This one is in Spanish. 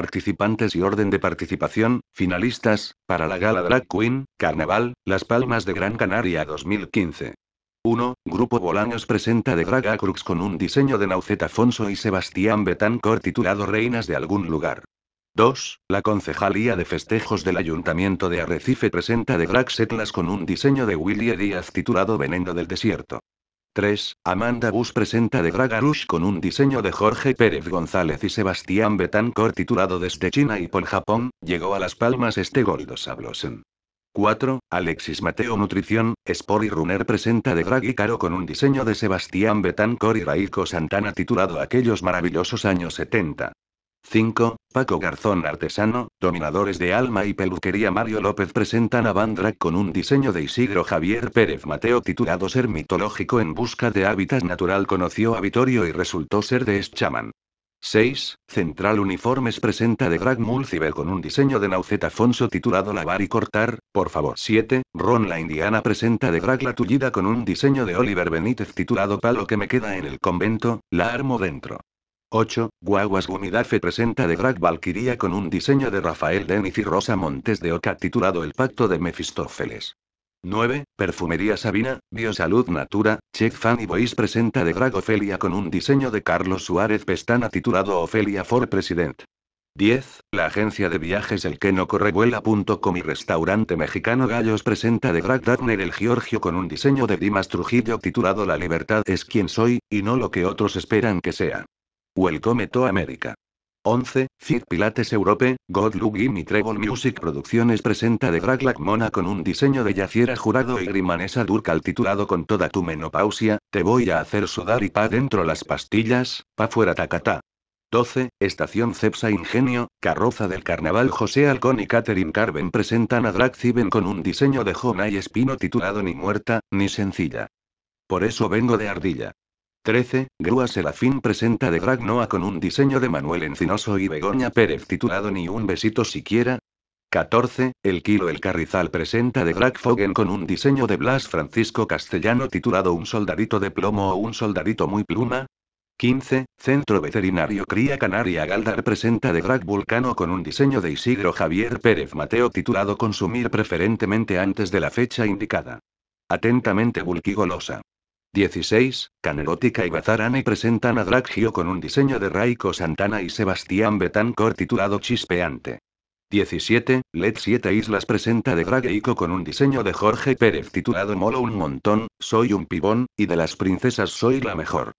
participantes y orden de participación, finalistas, para la gala Drag Queen, Carnaval, Las Palmas de Gran Canaria 2015. 1. Grupo Bolaños presenta de Drag Acrux con un diseño de Naucet Afonso y Sebastián Betancor titulado Reinas de algún lugar. 2. La Concejalía de Festejos del Ayuntamiento de Arrecife presenta de Drag Setlas con un diseño de Willy Díaz titulado Venendo del Desierto. 3, Amanda Bus presenta de rush con un diseño de Jorge Pérez González y Sebastián Betancor titulado desde China y por Japón, llegó a Las Palmas este gordo Sablosen. 4. Alexis Mateo Nutrición, Sport y Runner presenta de y Caro con un diseño de Sebastián Betancor y Raico Santana titulado Aquellos maravillosos años 70. 5. Paco Garzón Artesano, Dominadores de Alma y Peluquería Mario López presentan a Bandra con un diseño de Isidro Javier Pérez Mateo titulado Ser mitológico en busca de hábitat natural conoció a Vitorio y resultó ser de Eschaman. 6. Central Uniformes presenta de Drag Mulciber con un diseño de Nauceta Afonso titulado Lavar y Cortar, por favor. 7. Ron La Indiana presenta de Drag La Tullida con un diseño de Oliver Benítez titulado Palo que me queda en el convento, la armo dentro. 8. Guaguas Gumidafe presenta de Drag Valkyria con un diseño de Rafael Denis y Rosa Montes de Oca titulado El Pacto de Mefistófeles. 9. Perfumería Sabina, Biosalud Natura, Fan y Boys presenta de Drag Ofelia con un diseño de Carlos Suárez Pestana titulado Ofelia for President. 10. La agencia de viajes El que no corre vuela.com y restaurante mexicano Gallos presenta de Drag Dagner El Giorgio con un diseño de Dimas Trujillo titulado La libertad es quien soy, y no lo que otros esperan que sea. Welcome to America. 11. Fit Pilates Europe, God Look Gimme Treble Music Producciones presenta de Drag Mona con un diseño de Yaciera Jurado y Grimanesa Durcal titulado Con toda tu menopausia, te voy a hacer sudar y pa dentro las pastillas, pa fuera tacatá. 12. Estación Cepsa Ingenio, Carroza del Carnaval José Alcón y Catherine Carven presentan a Drag Ziven con un diseño de y Espino titulado Ni muerta, ni sencilla. Por eso vengo de ardilla. 13, Grúa Serafín presenta de Drag Noah con un diseño de Manuel Encinoso y Begoña Pérez titulado Ni un besito siquiera. 14, El Kilo El Carrizal presenta de Drag Fogen con un diseño de Blas Francisco Castellano titulado Un soldadito de plomo o un soldadito muy pluma. 15, Centro Veterinario Cría Canaria Galdar presenta de Drag Vulcano con un diseño de Isidro Javier Pérez Mateo titulado Consumir preferentemente antes de la fecha indicada. Atentamente Vulquigolosa. 16. Canerótica y Bazarane presentan a Draggio con un diseño de Raiko Santana y Sebastián Betancor titulado Chispeante. 17. LED 7 Islas presenta de Dragico con un diseño de Jorge Pérez titulado Molo un montón, soy un pibón, y de las princesas soy la mejor.